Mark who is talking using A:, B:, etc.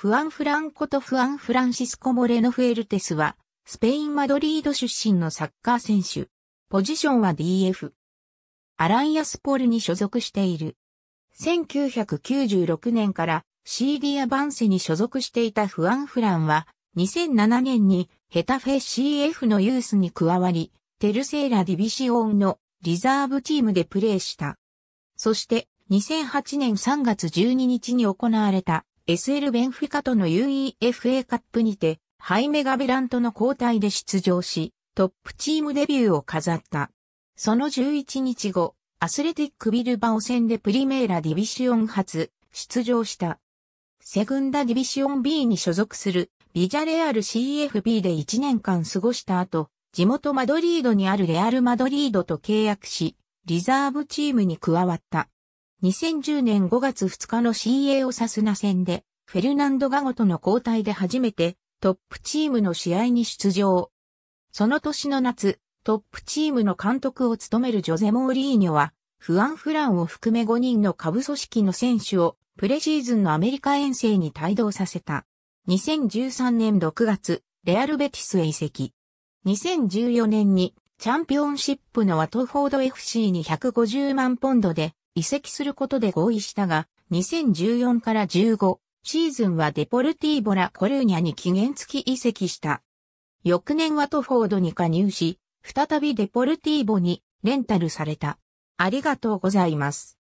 A: フアン・
B: フランコとフアン・フランシスコ・モレノ・フエルテスは、スペイン・マドリード出身のサッカー選手。ポジションは DF。アラン・ヤスポルに所属している。1996年から CD アバンセに所属していたフアン・フランは、2007年にヘタフェ CF のユースに加わり、テルセーラディビシオンのリザーブチームでプレーした。そして2008年3月12日に行われた SL ベンフィカとの UEFA カップにて、ハイメガベラントの交代で出場し、トップチームデビューを飾った。その11日後、アスレティックビルバオ戦でプリメーラディビシオン初出場した。セグンダディビシオン B に所属するビジャレアル CFB で1年間過ごした後、地元マドリードにあるレアルマドリードと契約し、リザーブチームに加わった。2010年5月2日の CA オサスナ戦で、フェルナンド・ガゴとの交代で初めてトップチームの試合に出場。その年の夏、トップチームの監督を務めるジョゼ・モーリーニョは、フアン・フランを含め5人の下部組織の選手をプレシーズンのアメリカ遠征に帯同させた。2013年6月、レアル・ベティスへ移籍。2014年にチャンピオンシップのワトフォード FC に150万ポンドで移籍することで合意したが、2014から15シーズンはデポルティーボラ・コルーニャに期限付き移籍した。翌年はトフォードに加入し、再びデポルティーボにレンタルされた。ありがとうございます。